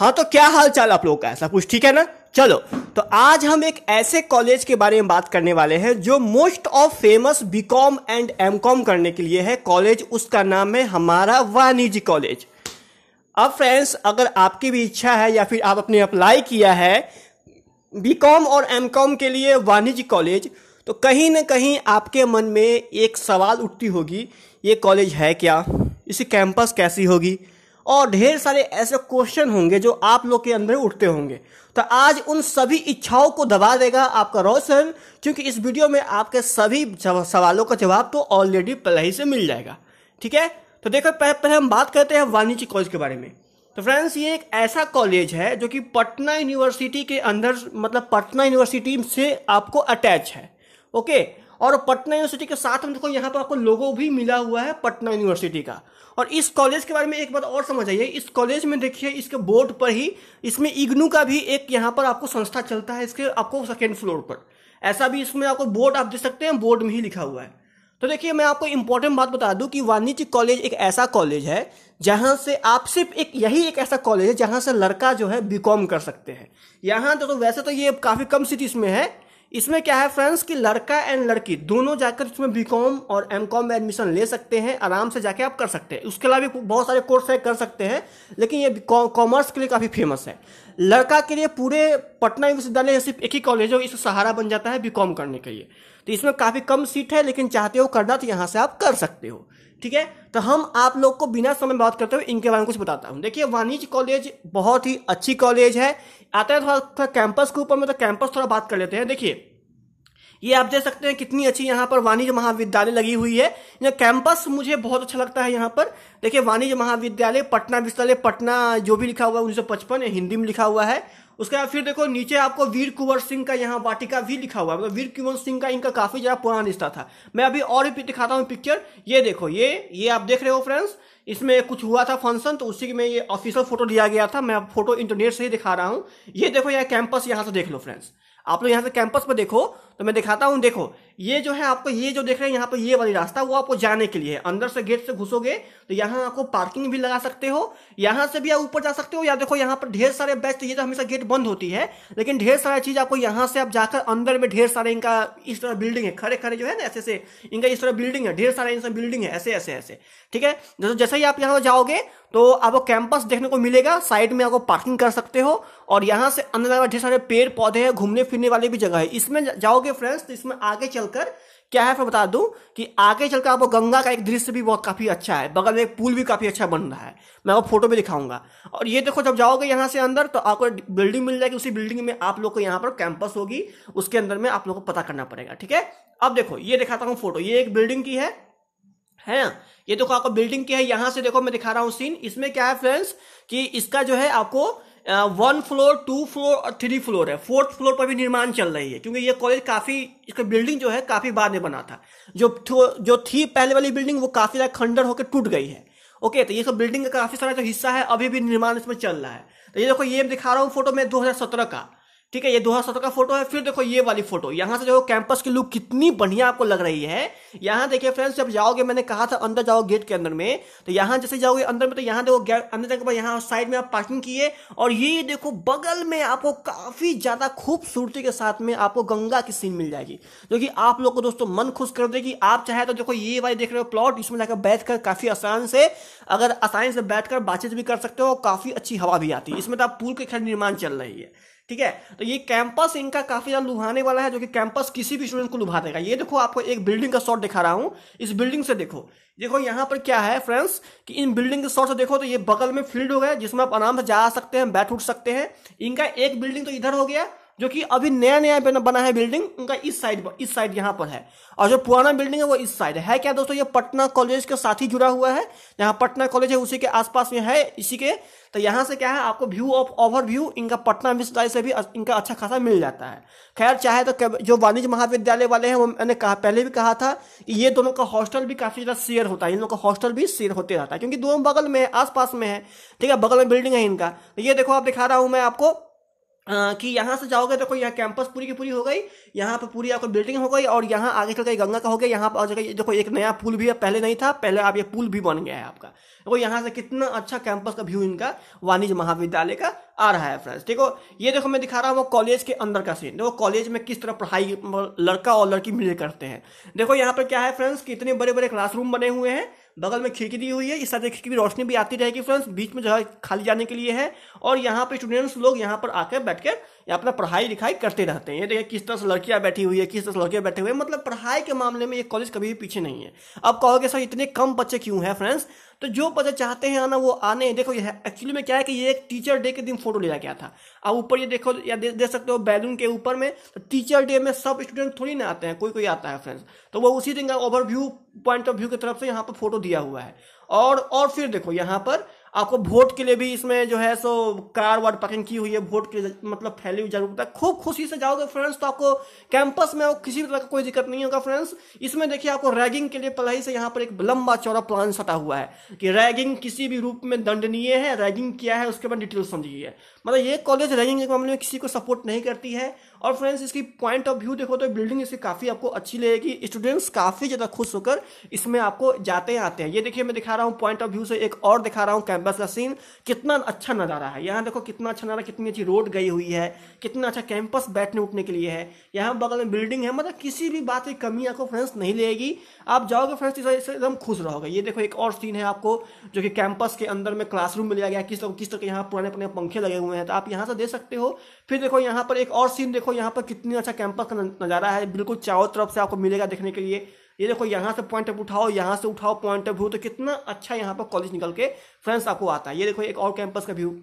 हाँ तो क्या हाल चाल आप लोग का ऐसा कुछ ठीक है ना चलो तो आज हम एक ऐसे कॉलेज के बारे में बात करने वाले हैं जो most of famous B Com and M Com करने के लिए है कॉलेज उसका नाम है हमारा वाणिज्य कॉलेज अब फ्रेंड्स अगर आपकी भी इच्छा है या फिर आप अपने अप्लाई किया है बीकॉम और एमकॉम के लिए वाणिज्य कॉलेज तो कहीं ना कहीं आपके मन में एक सवाल उठती होगी ये कॉलेज है क्या इसकी कैंपस कैसी होगी और ढेर सारे ऐसे क्वेश्चन होंगे जो आप लोग के अंदर उठते होंगे तो आज उन सभी इच्छाओं को दबा देगा आपका रोशन क्योंकि इस वीडियो में आपके सभी सवालों का जवाब तो ऑलरेडी पहले ही से मिल जाएगा ठीक है तो देखो पहले हम बात करते हैं वाणिज्य कॉलेज के बारे में तो फ्रेंड्स ये एक ऐसा कॉलेज है जो कि पटना यूनिवर्सिटी के अंदर मतलब पटना यूनिवर्सिटी से आपको अटैच है ओके और पटना यूनिवर्सिटी के साथ में देखो यहाँ पर आपको लोगो भी मिला हुआ है पटना यूनिवर्सिटी का और इस कॉलेज के बारे में एक बात और समझ आइए इस कॉलेज में देखिए इसके बोर्ड पर ही इसमें इग्नू का भी एक यहाँ पर आपको संस्था चलता है इसके आपको सेकेंड फ्लोर पर ऐसा भी इसमें आपको बोर्ड आप देख सकते हैं बोर्ड में ही लिखा हुआ है तो देखिए मैं आपको इम्पोर्टेंट बात बता दूं कि वाणिज्य कॉलेज एक ऐसा कॉलेज है जहां से आप सिर्फ एक यही एक ऐसा कॉलेज है जहां से लड़का जो है बीकॉम कर सकते हैं यहाँ तो, तो वैसे तो ये काफ़ी कम सिटीज़ में है इसमें क्या है फ्रेंड्स कि लड़का एंड लड़की दोनों जाकर इसमें बीकॉम और एमकॉम में एडमिशन ले सकते हैं आराम से जाके आप कर सकते हैं उसके अलावा भी बहुत सारे कोर्स है कर सकते हैं लेकिन ये कॉमर्स के लिए काफ़ी फेमस है लड़का के लिए पूरे पटना विश्वविद्यालय सिर्फ एक ही कॉलेज है इस सहारा बन जाता है बी करने के लिए तो इसमें काफ़ी कम सीट है लेकिन चाहते हो करना तो यहाँ से आप कर सकते हो ठीक है तो हम आप लोग को बिना समय बात करते हुए इनके बारे में कुछ बताता हूँ देखिए वाणिज्य कॉलेज बहुत ही अच्छी कॉलेज है आता है थोड़ा थोड़ा कैंपस के ऊपर में तो कैंपस थोड़ा बात कर लेते हैं देखिए ये आप देख सकते हैं कितनी अच्छी यहाँ पर वाणिज्य महाविद्यालय लगी हुई है यहाँ कैंपस मुझे बहुत अच्छा लगता है यहाँ पर देखिए वाणिज्य महाविद्यालय पटना विश्वविद्यालय पटना जो भी लिखा हुआ है उन्नीस हिंदी में लिखा हुआ है उसके बाद फिर देखो नीचे आपको वीर कुंवर सिंह का यहाँ वाटिका भी लिखा हुआ है मतलब वीर कुंवर सिंह का इनका काफी ज्यादा पुराना रिश्ता था मैं अभी और भी दिखाता हूँ पिक्चर ये देखो ये ये आप देख रहे हो फ्रेंड्स इसमें कुछ हुआ था फंक्शन तो उसी में ये ऑफिशियल फोटो लिया गया था मैं फोटो इंटरनेट से ही दिखा रहा हूँ ये देखो यहाँ कैंपस यहाँ से देख लो फ्रेंड्स आप लोग यहाँ से कैंपस पर देखो तो मैं दिखाता हूँ देखो ये जो है आपको ये जो देख रहे हैं यहाँ पर ये वाली रास्ता वो आपको जाने के लिए अंदर से गेट से घुसोगे तो यहाँ आपको पार्किंग भी लगा सकते हो यहाँ से भी आप ऊपर जा सकते हो या देखो यहाँ पर ढेर सारे बैच तो ये तो हमेशा गेट बंद होती है लेकिन ढेर सारा चीज़ आपको यहाँ से आप जाकर अंदर में ढेर सारे इनका इस तरह बिल्डिंग है खड़े खड़े जो है ना ऐसे ऐसे इनका इस तरह बिल्डिंग है ढेर सारा इनका बिल्डिंग है ऐसे ऐसे ऐसे ठीक है जैसे ही आप यहाँ जाओगे तो आपको कैंपस देखने को मिलेगा साइड में आपको पार्किंग कर सकते हो और यहाँ से अंदर ढेर सारे पेड़ पौधे हैं घूमने फिरने वाली भी जगह है इसमें जाओगे पाओगे फ्रेंड्स तो इसमें आगे चलकर क्या है फिर बता दूं कि आगे चलकर आपको गंगा का एक दृश्य भी बहुत काफ़ी अच्छा है बगल में एक पुल भी काफ़ी अच्छा बन रहा है मैं आपको फोटो भी दिखाऊंगा और ये देखो जब जाओगे यहाँ से अंदर तो आपको बिल्डिंग मिल जाएगी उसी बिल्डिंग में आप लोग को यहाँ पर कैंपस होगी उसके अंदर में आप लोग को पता करना पड़ेगा ठीक है अब देखो ये दिखाता हूँ फोटो ये एक बिल्डिंग की है है ये देखो आपको बिल्डिंग की है यहां से देखो मैं दिखा रहा हूं सीन इसमें क्या है फ्रेंड्स कि इसका जो है आपको वन फ्लोर टू फ्लोर और थ्री फ्लोर है फोर्थ फ्लोर पर भी निर्माण चल रही है क्योंकि ये कॉलेज काफ़ी इसका बिल्डिंग जो है काफ़ी बाद में बना था जो जो थी पहले वाली बिल्डिंग वो काफ़ी ज़्यादा खंडर होकर टूट गई है ओके तो ये सब बिल्डिंग का काफ़ी सारा जो हिस्सा है अभी भी निर्माण इसमें चल रहा है तो ये देखो ये दिखा रहा हूँ फोटो में दो का ठीक है ये 2017 का फोटो है फिर देखो ये वाली फोटो यहाँ से देखो कैंपस की लुक कितनी बढ़िया आपको लग रही है यहाँ देखिए फ्रेंड्स जब जाओगे मैंने कहा था अंदर जाओ गेट के अंदर में तो यहाँ जैसे जाओगे अंदर में तो यहाँ देखो अंदर जाने के बाद यहाँ साइड में आप पार्किंग किए और ये देखो बगल में आपको काफी ज्यादा खूबसूरती के साथ में आपको गंगा की सीन मिल जाएगी जो कि आप लोग को दोस्तों मन खुश कर देगी आप चाहे तो देखो ये वाली देख रहे हो प्लॉट इसमें जाकर बैठकर काफी आसान से अगर आसानी से बैठकर बातचीत भी कर सकते हो काफी अच्छी हवा भी आती है इसमें तो आप पूल के खैर निर्माण चल रही है ठीक है तो ये कैंपस इनका काफी ज्यादा लुभाने वाला है जो कि कैंपस किसी भी स्टूडेंट को लुभा देगा ये देखो आपको एक बिल्डिंग का शॉट दिखा रहा हूँ इस बिल्डिंग से देखो देखो यहां पर क्या है फ्रेंड्स कि इन बिल्डिंग के शॉट से देखो तो ये बगल में फील्ड हो गया जिसमें आप आराम से जा सकते हैं बैठ उठ सकते हैं इनका एक बिल्डिंग तो इधर हो गया जो कि अभी नया नया बना है बिल्डिंग उनका इस साइड इस साइड यहाँ पर है और जो पुराना बिल्डिंग है वो इस साइड है क्या दोस्तों ये पटना कॉलेज के साथ ही जुड़ा हुआ है जहाँ पटना कॉलेज है उसी के आसपास में है इसी के तो यहाँ से क्या है आपको व्यू ऑफ ओवर व्यू इनका पटना विश्वविद्यालय से भी इनका अच्छा खासा मिल जाता है खैर चाहे तो जो वाणिज्य महाविद्यालय वाले हैं वो मैंने कहा पहले भी कहा था कि ये दोनों का हॉस्टल भी काफ़ी ज़्यादा शेयर होता है इन लोग का हॉस्टल भी शेयर होते रहता है क्योंकि दोनों बगल में है आसपास में है ठीक है बगल में बिल्डिंग है इनका तो ये देखो आप दिखा रहा हूँ मैं आपको कि यहाँ से जाओगे देखो तो यहाँ कैंपस पूरी की पूरी हो गई यहाँ पर पूरी आपको बिल्डिंग हो गई और यहाँ आगे चल के गंगा का हो गया यहाँ पर जगह देखो एक नया पुल भी है पहले नहीं था पहले आप ये पुल भी बन गया है आपका देखो यहाँ से कितना अच्छा कैंपस का व्यू इनका वाणिज्य महाविद्यालय का आ रहा है फ्रेंड्स देखो ये देखो मैं दिखा रहा हूँ वो कॉलेज के अंदर का सीन देखो कॉलेज में किस तरह पढ़ाई लड़का और लड़की मिल करते हैं देखो यहाँ पर क्या है फ्रेंड्स कि इतने बड़े बड़े क्लासरूम बने हुए हैं बगल में खिड़की दी हुई है इस तरह से खिड़की की रोशनी भी आती रहेगी फ्रेंड्स बीच में जो है खाली जाने के लिए है और यहाँ पे स्टूडेंट्स लोग यहाँ पर आकर बैठ कर या अपना पढ़ाई लिखाई करते रहते हैं ये देखिए किस तरह से लड़कियाँ बैठी हुई है किस तरह से लड़के बैठे हुए हैं मतलब पढ़ाई के मामले में ये कॉलेज कभी भी पीछे नहीं है अब कहोगे सर इतने कम बच्चे क्यों हैं फ्रेंड्स तो जो बच्चे चाहते हैं आना वो आने देखो ये एक्चुअली में क्या है कि ये एक टीचर डे के दिन फोटो लिया गया था अब ऊपर ये देखो या दे, देख सकते हो बैलून के ऊपर में तो टीचर डे में सब स्टूडेंट थोड़ी ना आते हैं कोई कोई आता है फ्रेंड्स तो वो उसी दिन का ओवरव्यू पॉइंट ऑफ व्यू की तरफ से यहाँ पर फोटो दिया हुआ है और और फिर देखो यहाँ पर आपको वोट के लिए भी इसमें जो है सो कार वार पैकिंग की हुई है वोट के लिए मतलब फैली हुई जागरूकता खूब खुशी से जाओगे फ्रेंड्स तो आपको कैंपस में किसी भी तरह का कोई दिक्कत नहीं होगा फ्रेंड्स इसमें देखिए आपको रैगिंग के लिए पहले से यहाँ पर एक लंबा चौड़ा प्लान सटा हुआ है कि रैगिंग किसी भी रूप में दंडनीय है रैगिंग क्या है उसके बाद डिटेल समझिए मतलब ये कॉलेज रैंकिंग के मामले में किसी को सपोर्ट नहीं करती है और फ्रेंड्स इसकी पॉइंट ऑफ व्यू देखो तो बिल्डिंग इसकी काफ़ी आपको अच्छी लगेगी स्टूडेंट्स काफ़ी ज़्यादा खुश होकर इसमें आपको जाते आते हैं ये देखिए मैं दिखा रहा हूँ पॉइंट ऑफ व्यू से एक और दिखा रहा हूँ कैंपस का सीन कितना अच्छा नज़ारा है यहाँ देखो कितना अच्छा नज़ारा कितनी अच्छी रोड गई हुई है कितना अच्छा कैंपस बैठने उठने के लिए है यहाँ बगल में बिल्डिंग है मतलब किसी भी बात की कमी आपको फ्रेंड्स नहीं लगेगी आप जाओगे फ्रेंड्स तो इससे एकदम खुश रहोगे ये देखो एक और सीन है आपको जो कि कैंपस के अंदर में क्लासरूम में लिया गया किस तरह किस तरह यहाँ पुराने पुराने पंखे लगे हुए हुए हैं तो आप यहाँ से दे सकते हो फिर देखो यहाँ पर एक और सीन देखो यहाँ पर कितनी अच्छा कैंपस का नज़ारा है बिल्कुल चारों तरफ से आपको मिलेगा देखने के लिए ये देखो यहाँ से पॉइंट ऑफ उठाओ यहाँ से उठाओ पॉइंट ऑफ व्यू तो कितना अच्छा यहाँ पर कॉलेज निकल के फ्रेंड्स आपको आता है ये देखो एक और कैंपस का व्यू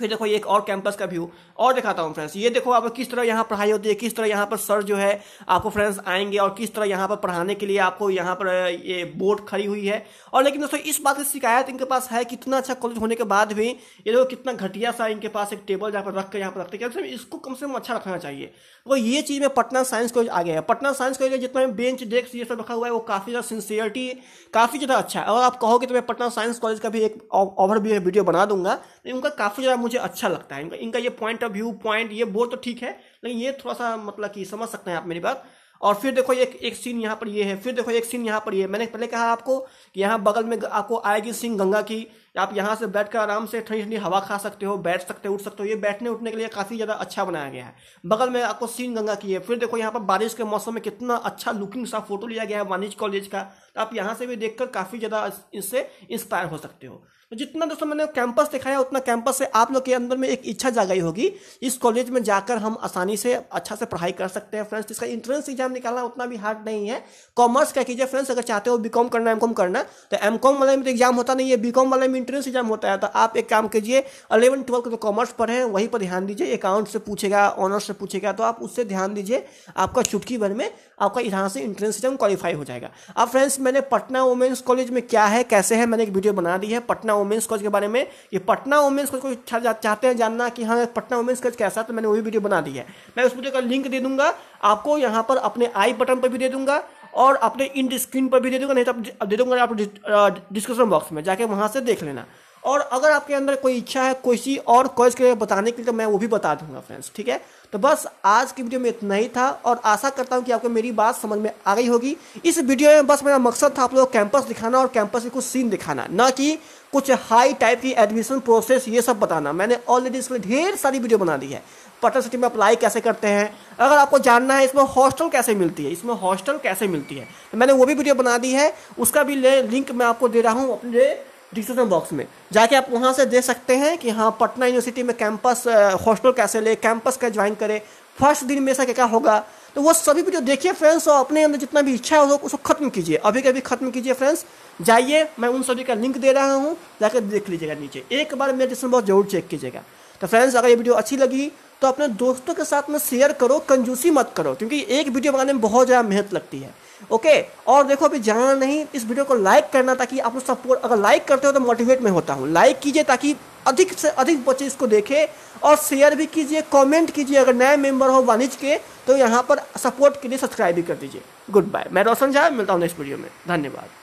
फिर देखो ये एक और कैंपस का व्यू और दिखाता हूँ फ्रेंड्स ये देखो आपको किस तरह यहाँ पढ़ाई होती है किस तरह यहाँ पर सर जो है आपको फ्रेंड्स आएंगे और किस तरह यहाँ पर पढ़ाने के लिए आपको यहाँ पर ये बोर्ड खड़ी हुई है और लेकिन दोस्तों इस बात की शिकायत इनके पास है कितना अच्छा कॉलेज होने के बाद भी ये देखो कितना घटिया सा इनके पास एक टेबल जहाँ पर रख कर यहाँ पर रखते हैं कम इसको कम से कम अच्छा रखना चाहिए वो ये चीज़ में पटना साइंस कॉलेज आ गया है पटना साइंस कॉलेज जितना बेंच डेस्क ये सब रखा हुआ है वो काफ़ी ज़्यादा सिंसियरिटी काफ़ी ज़्यादा अच्छा है और आप कहो कि तो मैं पटना साइंस कॉलेज का भी एक ओवर वीडियो बना दूंगा इनका काफ़ी ज़्यादा मुझे अच्छा लगता है इनका इनका ये पॉइंट ऑफ व्यू पॉइंट ये बोल तो ठीक है लेकिन ये थोड़ा सा मतलब कि समझ सकते हैं आप मेरी बात और फिर देखो एक एक सीन यहाँ पर ये है फिर देखो एक सीन यहाँ पर ये मैंने पहले कहा आपको कि यहाँ बगल में आपको आएगी सिंह गंगा की आप यहाँ से बैठ कर आराम से ठंडी ठंडी हवा खा सकते हो बैठ सकते हो उठ सकते हो ये बैठने उठने के लिए काफ़ी ज़्यादा अच्छा बनाया गया है बगल में आपको सीन गंगा की है फिर देखो यहाँ पर बारिश के मौसम में कितना अच्छा लुकिंग सा फोटो लिया गया है वाणिज्य कॉलेज का तो आप यहाँ से भी देखकर काफ़ी ज़्यादा इससे इंस्पायर हो सकते हो तो जितना दोस्तों मैंने कैंपस दिखाया उतना कैंपस से आप लोग के अंदर में एक इच्छा जागाई होगी इस कॉलेज में जाकर हम आसानी से अच्छा से पढ़ाई कर सकते हैं फ्रेंड्स इसका इंट्रेंस एग्जाम निकालना उतना भी हार्ड नहीं है कॉमर्स का कीजिए फ्रेंड्स अगर चाहते हो बीकॉम करना एमकॉम करना तो एमकॉम वाले में तो एग्जाम होता नहीं है बीकॉम वाले में इंट्रेंस एग्जाम होता है तो आप एक काम कीजिए अलेवन ट्वेल्थ जो कॉमर्स पढ़े हैं वहीं पर ध्यान दीजिए अकाउंट से पूछेगा ऑनर्स से पूछेगा तो आप उससे ध्यान दीजिए आपका चुटकी भर में आपका यहाँ से इंट्रेंस एग्जाम क्वालिफाई हो जाएगा अब फ्रेंड्स मैंने पटना वुमेंस कॉलेज में क्या है कैसे है मैंने एक वीडियो बना दी है पटना वुमेंस कॉलेज के बारे में ये पटना वुमेंस कॉलेज को चाहते हैं जानना कि हाँ पटना वुमेंस कॉलेज कैसा तो मैंने वही वीडियो बना दी है मैं उस वीडियो का लिंक दे दूंगा आपको यहाँ पर अपने आई बटन पर भी दे दूंगा और अपने इंड स्क्रीन पर भी दे दूंगा नहीं तो आप दे दूंगा आप डिस्क्रिप्शन बॉक्स में जाके वहाँ से देख लेना और अगर आपके अंदर कोई इच्छा है कोई सी और कॉलेज के लिए बताने के लिए तो मैं वो भी बता दूंगा फ्रेंड्स ठीक है तो बस आज की वीडियो में इतना ही था और आशा करता हूँ कि आपको मेरी बात समझ में आ गई होगी इस वीडियो में बस मेरा मकसद था आप लोगों को कैंपस दिखाना और कैंपस के कुछ सीन दिखाना ना कि कुछ हाई टाइप की एडमिशन प्रोसेस ये सब बताना मैंने ऑलरेडी इसमें ढेर सारी वीडियो बना दी है पटना सिटी में अप्लाई कैसे करते हैं अगर आपको जानना है इसमें हॉस्टल कैसे मिलती है इसमें हॉस्टल कैसे मिलती है तो मैंने वो भी वीडियो बना दी है उसका भी लिंक मैं आपको दे रहा हूँ अपने डिस्क्रिप्शन बॉक्स में जाके आप वहाँ से दे सकते हैं कि हाँ पटना यूनिवर्सिटी में कैंपस हॉस्टल कैसे ले कैंपस का ज्वाइन करें फर्स्ट दिन में ऐसा क्या होगा तो वो सभी वीडियो देखिए फ्रेंड्स और अपने अंदर जितना भी इच्छा है उसको खत्म कीजिए अभी कभी खत्म कीजिए फ्रेंड्स जाइए मैं उन सभी का लिंक दे रहा हूँ जाकर देख लीजिएगा नीचे एक बार मेरे डिस्क्रिप्शन बॉक्स जरूर चेक कीजिएगा तो फ्रेंड्स अगर ये वीडियो अच्छी लगी तो अपने दोस्तों के साथ में शेयर करो कंजूसी मत करो क्योंकि एक वीडियो बनाने में बहुत ज़्यादा मेहनत लगती है ओके और देखो अभी जाना नहीं इस वीडियो को लाइक करना ताकि आप लोग सपोर्ट अगर लाइक करते हो तो मोटिवेट में होता हूँ लाइक कीजिए ताकि अधिक से अधिक बच्चे इसको देखें और शेयर भी कीजिए कमेंट कीजिए अगर नए मेंबर हो वाणिज्य के तो यहाँ पर सपोर्ट के लिए सब्सक्राइब भी कर दीजिए गुड बाय मैं रोशन झा मिलता हूँ नेक्स्ट वीडियो में धन्यवाद